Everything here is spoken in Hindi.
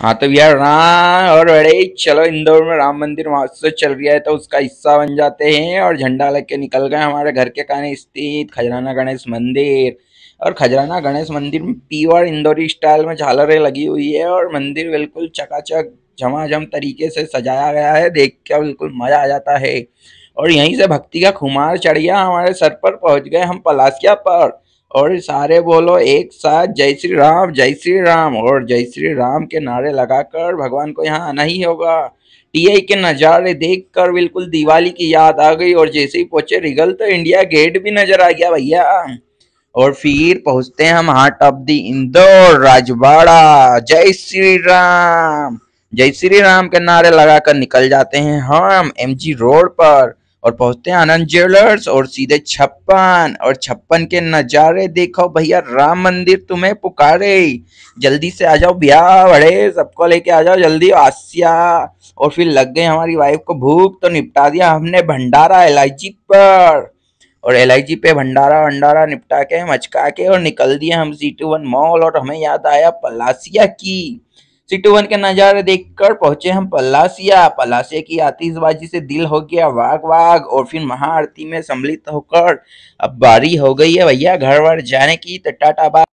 हाँ तो भैया राम हाँ, और अरे चलो इंदौर में राम मंदिर महोत्सव तो चल रहा है तो उसका हिस्सा बन जाते हैं और झंडा लग के निकल गए हमारे घर के कहने स्थित खजराना गणेश मंदिर और खजराना गणेश मंदिर में प्योर इंदौरी स्टाइल में झालरें लगी हुई है और मंदिर बिल्कुल चकाचक झमाझम तरीके से सजाया गया है देख के बिल्कुल मज़ा आ जाता है और यहीं से भक्ति का खुमार चढ़िया हमारे सर पर पहुंच गए हम पलासिया पर और सारे बोलो एक साथ जय श्री राम जय श्री राम और जय श्री राम के नारे लगाकर भगवान को यहाँ आना ही होगा टीआई के नज़ारे देखकर बिल्कुल दिवाली की याद आ गई और जैसे ही पहुंचे रिगल तो इंडिया गेट भी नजर आ गया भैया और फिर पहुंचते हैं हम heart of the Indore Rajwada जय श्री राम जय श्री राम के नारे लगाकर निकल जाते हैं हम एमजी रोड पर और पहुंचते हैं आनंद ज्वेलर्स और सीधे छप्पन और छप्पन के नज़ारे देखो भैया राम मंदिर तुम्हें पुकारे जल्दी से आ जाओ भैया बड़े सबको लेके आ जाओ जल्दी आसिया और फिर लग गए हमारी वाइफ को भूख तो निपटा दिया हमने भंडारा एल पर और एल पे भंडारा भंडारा निपटा के मचका के और निकल दिया हम सी टू वन मॉल और हमें याद आया पलासिया की सिटी वन के नजारे देखकर पहुंचे हम पलासिया पलासिया की आतिशबाजी से दिल हो गया वाग वाग और फिर महाआरती में सम्मिलित होकर अब बारी हो गई है भैया घर वर जाने की तो टाटा